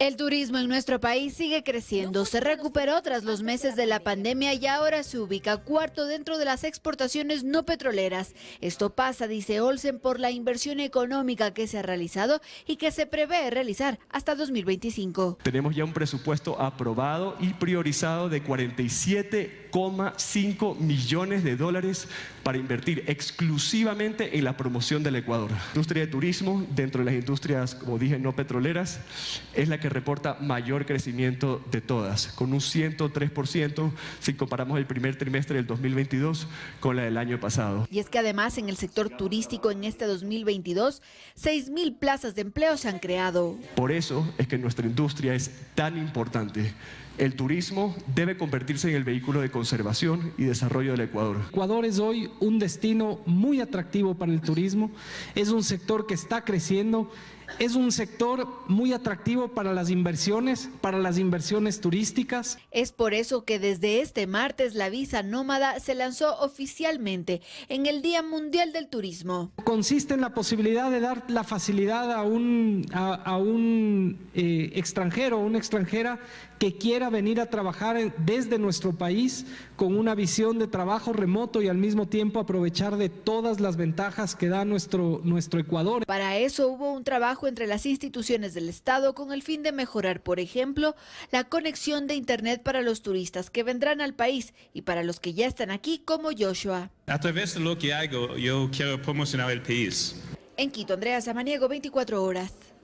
El turismo en nuestro país sigue creciendo. Se recuperó tras los meses de la pandemia y ahora se ubica cuarto dentro de las exportaciones no petroleras. Esto pasa, dice Olsen, por la inversión económica que se ha realizado y que se prevé realizar hasta 2025. Tenemos ya un presupuesto aprobado y priorizado de 47 5 millones de dólares para invertir exclusivamente en la promoción del Ecuador. La industria de turismo, dentro de las industrias, como dije, no petroleras, es la que reporta mayor crecimiento de todas, con un 103% si comparamos el primer trimestre del 2022 con la del año pasado. Y es que además en el sector turístico en este 2022, mil plazas de empleo se han creado. Por eso es que nuestra industria es tan importante. El turismo debe convertirse en el vehículo de conservación y desarrollo del Ecuador. Ecuador es hoy un destino muy atractivo para el turismo, es un sector que está creciendo es un sector muy atractivo para las inversiones, para las inversiones turísticas. Es por eso que desde este martes la visa nómada se lanzó oficialmente en el Día Mundial del Turismo. Consiste en la posibilidad de dar la facilidad a un, a, un eh, extranjero o una extranjera que quiera venir a trabajar desde nuestro país con una visión de trabajo remoto y al mismo tiempo aprovechar de todas las ventajas que da nuestro, nuestro Ecuador. Para eso hubo un trabajo entre las instituciones del Estado con el fin de mejorar, por ejemplo, la conexión de Internet para los turistas que vendrán al país y para los que ya están aquí, como Joshua. A través de lo que hago, yo quiero promocionar el país. En Quito, Andrea Samaniego, 24 horas.